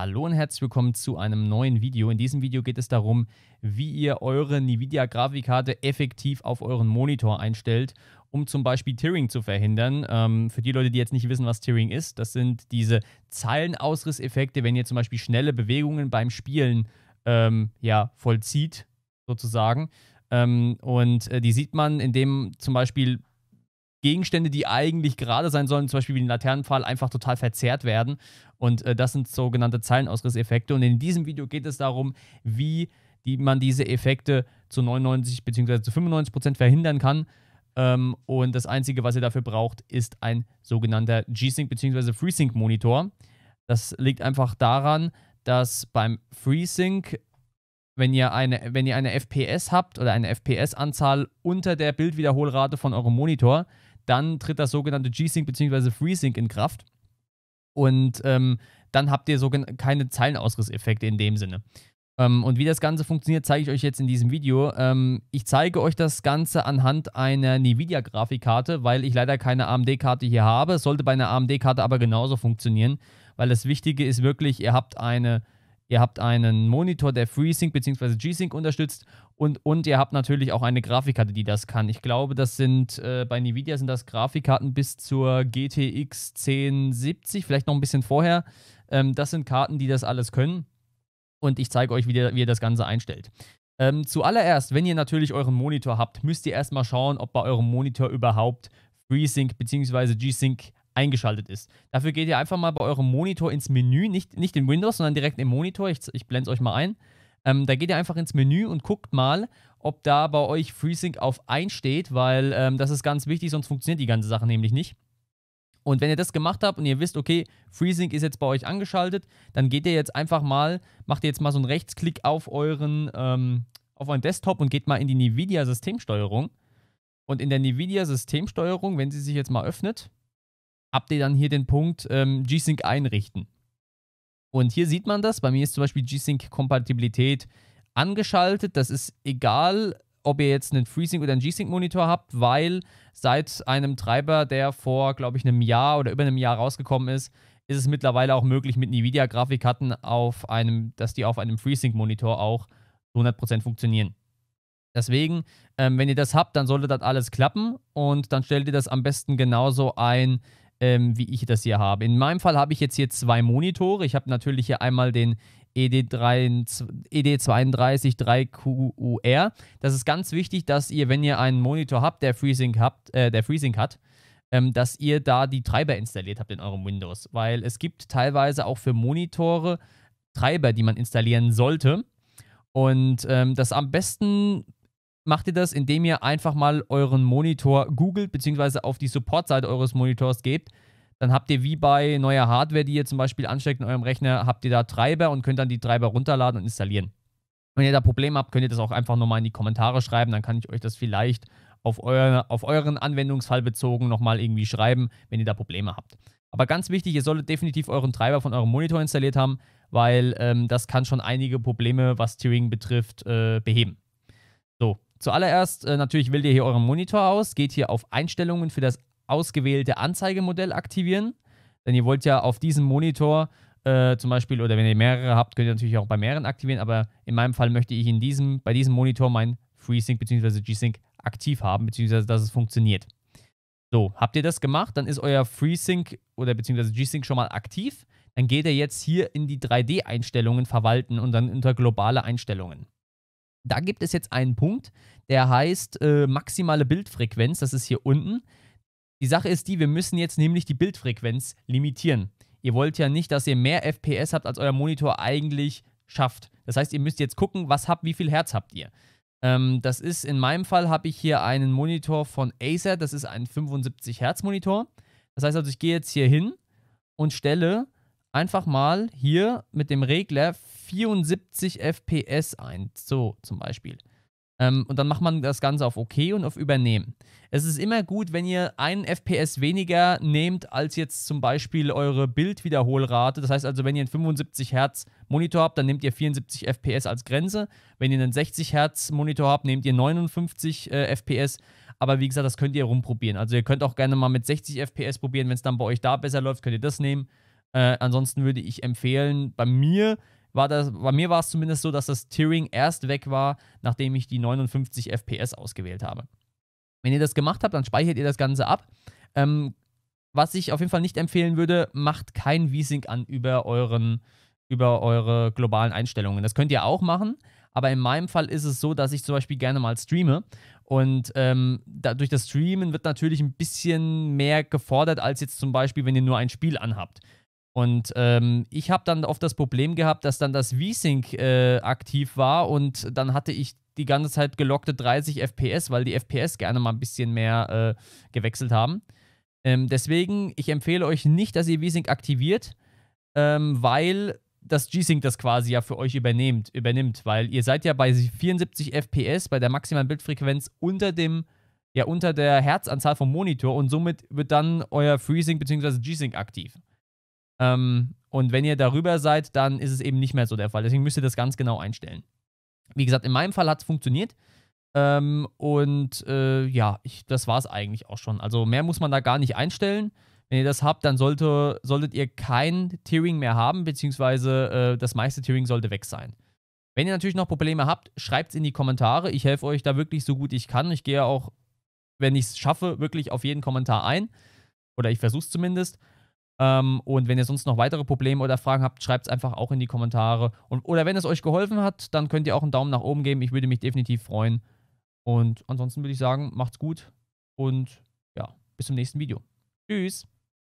Hallo und herzlich willkommen zu einem neuen Video. In diesem Video geht es darum, wie ihr eure NVIDIA-Grafikkarte effektiv auf euren Monitor einstellt, um zum Beispiel Tearing zu verhindern. Ähm, für die Leute, die jetzt nicht wissen, was Tearing ist, das sind diese Zeilenausrisseffekte, wenn ihr zum Beispiel schnelle Bewegungen beim Spielen ähm, ja, vollzieht, sozusagen. Ähm, und äh, die sieht man, indem zum Beispiel Gegenstände, die eigentlich gerade sein sollen, zum Beispiel wie den Laternenpfahl, einfach total verzerrt werden. Und äh, das sind sogenannte Zeilenausrisseffekte. Und in diesem Video geht es darum, wie die, man diese Effekte zu 99 bzw. zu 95 verhindern kann. Ähm, und das Einzige, was ihr dafür braucht, ist ein sogenannter G-Sync bzw. FreeSync-Monitor. Das liegt einfach daran, dass beim FreeSync wenn ihr eine, wenn ihr eine FPS habt oder eine FPS-Anzahl unter der Bildwiederholrate von eurem Monitor, dann tritt das sogenannte G-Sync bzw. FreeSync in Kraft. Und ähm, dann habt ihr keine Zeilenausrisseffekte in dem Sinne. Ähm, und wie das Ganze funktioniert, zeige ich euch jetzt in diesem Video. Ähm, ich zeige euch das Ganze anhand einer NVIDIA-Grafikkarte, weil ich leider keine AMD-Karte hier habe. Sollte bei einer AMD-Karte aber genauso funktionieren, weil das Wichtige ist wirklich, ihr habt eine ihr habt einen Monitor, der FreeSync bzw. G-Sync unterstützt und, und ihr habt natürlich auch eine Grafikkarte, die das kann. Ich glaube, das sind äh, bei Nvidia sind das Grafikkarten bis zur GTX 1070, vielleicht noch ein bisschen vorher. Ähm, das sind Karten, die das alles können. Und ich zeige euch, wie, der, wie ihr das Ganze einstellt. Ähm, zuallererst, wenn ihr natürlich euren Monitor habt, müsst ihr erstmal schauen, ob bei eurem Monitor überhaupt FreeSync bzw. G-Sync eingeschaltet ist. Dafür geht ihr einfach mal bei eurem Monitor ins Menü, nicht, nicht in Windows, sondern direkt im Monitor. Ich, ich blende es euch mal ein. Ähm, da geht ihr einfach ins Menü und guckt mal, ob da bei euch FreeSync auf 1 steht, weil ähm, das ist ganz wichtig, sonst funktioniert die ganze Sache nämlich nicht. Und wenn ihr das gemacht habt und ihr wisst, okay, FreeSync ist jetzt bei euch angeschaltet, dann geht ihr jetzt einfach mal, macht ihr jetzt mal so einen Rechtsklick auf euren, ähm, auf euren Desktop und geht mal in die NVIDIA Systemsteuerung. Und in der NVIDIA Systemsteuerung, wenn sie sich jetzt mal öffnet, habt ihr dann hier den Punkt ähm, G-Sync einrichten. Und hier sieht man das. Bei mir ist zum Beispiel G-Sync-Kompatibilität angeschaltet. Das ist egal, ob ihr jetzt einen FreeSync oder einen G-Sync-Monitor habt, weil seit einem Treiber, der vor, glaube ich, einem Jahr oder über einem Jahr rausgekommen ist, ist es mittlerweile auch möglich, mit NVIDIA-Grafikkarten auf einem, dass die auf einem FreeSync-Monitor auch 100% funktionieren. Deswegen, ähm, wenn ihr das habt, dann sollte das alles klappen und dann stellt ihr das am besten genauso ein, ähm, wie ich das hier habe. In meinem Fall habe ich jetzt hier zwei Monitore. Ich habe natürlich hier einmal den ED323-3QR. E das ist ganz wichtig, dass ihr, wenn ihr einen Monitor habt, der FreeSync, habt, äh, der FreeSync hat, ähm, dass ihr da die Treiber installiert habt in eurem Windows. Weil es gibt teilweise auch für Monitore Treiber, die man installieren sollte. Und ähm, das am besten macht ihr das, indem ihr einfach mal euren Monitor googelt, beziehungsweise auf die Support-Seite eures Monitors geht. Dann habt ihr wie bei neuer Hardware, die ihr zum Beispiel ansteckt in eurem Rechner, habt ihr da Treiber und könnt dann die Treiber runterladen und installieren. Wenn ihr da Probleme habt, könnt ihr das auch einfach nochmal in die Kommentare schreiben, dann kann ich euch das vielleicht auf, euer, auf euren Anwendungsfall bezogen nochmal irgendwie schreiben, wenn ihr da Probleme habt. Aber ganz wichtig, ihr solltet definitiv euren Treiber von eurem Monitor installiert haben, weil ähm, das kann schon einige Probleme, was Turing betrifft, äh, beheben. So, Zuallererst äh, natürlich wählt ihr hier euren Monitor aus, geht hier auf Einstellungen für das ausgewählte Anzeigemodell aktivieren, denn ihr wollt ja auf diesem Monitor äh, zum Beispiel, oder wenn ihr mehrere habt, könnt ihr natürlich auch bei mehreren aktivieren, aber in meinem Fall möchte ich in diesem, bei diesem Monitor mein FreeSync bzw. G-Sync aktiv haben, beziehungsweise dass es funktioniert. So, habt ihr das gemacht, dann ist euer FreeSync oder beziehungsweise G-Sync schon mal aktiv. Dann geht er jetzt hier in die 3D-Einstellungen verwalten und dann unter globale Einstellungen da gibt es jetzt einen Punkt, der heißt äh, maximale Bildfrequenz. Das ist hier unten. Die Sache ist die, wir müssen jetzt nämlich die Bildfrequenz limitieren. Ihr wollt ja nicht, dass ihr mehr FPS habt, als euer Monitor eigentlich schafft. Das heißt, ihr müsst jetzt gucken, was habt, wie viel Herz habt ihr. Ähm, das ist in meinem Fall habe ich hier einen Monitor von Acer. Das ist ein 75 Hertz Monitor. Das heißt also, ich gehe jetzt hier hin und stelle einfach mal hier mit dem Regler 74 FPS ein. So zum Beispiel. Ähm, und dann macht man das Ganze auf OK und auf Übernehmen. Es ist immer gut, wenn ihr einen FPS weniger nehmt, als jetzt zum Beispiel eure Bildwiederholrate. Das heißt also, wenn ihr einen 75 Hertz Monitor habt, dann nehmt ihr 74 FPS als Grenze. Wenn ihr einen 60 Hertz Monitor habt, nehmt ihr 59 äh, FPS. Aber wie gesagt, das könnt ihr rumprobieren. Also ihr könnt auch gerne mal mit 60 FPS probieren. Wenn es dann bei euch da besser läuft, könnt ihr das nehmen. Äh, ansonsten würde ich empfehlen, bei mir war das, bei mir war es zumindest so, dass das Tearing erst weg war, nachdem ich die 59 FPS ausgewählt habe. Wenn ihr das gemacht habt, dann speichert ihr das Ganze ab. Ähm, was ich auf jeden Fall nicht empfehlen würde, macht kein V-Sync an über, euren, über eure globalen Einstellungen. Das könnt ihr auch machen, aber in meinem Fall ist es so, dass ich zum Beispiel gerne mal streame. Und ähm, da, durch das Streamen wird natürlich ein bisschen mehr gefordert, als jetzt zum Beispiel, wenn ihr nur ein Spiel anhabt. Und ähm, ich habe dann oft das Problem gehabt, dass dann das V-Sync äh, aktiv war und dann hatte ich die ganze Zeit gelockte 30 FPS, weil die FPS gerne mal ein bisschen mehr äh, gewechselt haben. Ähm, deswegen, ich empfehle euch nicht, dass ihr V-Sync aktiviert, ähm, weil das G-Sync das quasi ja für euch übernimmt, übernimmt, weil ihr seid ja bei 74 FPS, bei der maximalen Bildfrequenz unter dem ja unter der Herzanzahl vom Monitor und somit wird dann euer FreeSync bzw. G-Sync aktiv. Ähm, und wenn ihr darüber seid, dann ist es eben nicht mehr so der Fall. Deswegen müsst ihr das ganz genau einstellen. Wie gesagt, in meinem Fall hat es funktioniert. Ähm, und äh, ja, ich, das war es eigentlich auch schon. Also mehr muss man da gar nicht einstellen. Wenn ihr das habt, dann sollte, solltet ihr kein Tiering mehr haben, beziehungsweise äh, das meiste Tiering sollte weg sein. Wenn ihr natürlich noch Probleme habt, schreibt es in die Kommentare. Ich helfe euch da wirklich so gut ich kann. Ich gehe auch, wenn ich es schaffe, wirklich auf jeden Kommentar ein. Oder ich versuche es zumindest. Ähm, und wenn ihr sonst noch weitere Probleme oder Fragen habt, schreibt es einfach auch in die Kommentare. Und, oder wenn es euch geholfen hat, dann könnt ihr auch einen Daumen nach oben geben. Ich würde mich definitiv freuen. Und ansonsten würde ich sagen, macht's gut und ja, bis zum nächsten Video. Tschüss.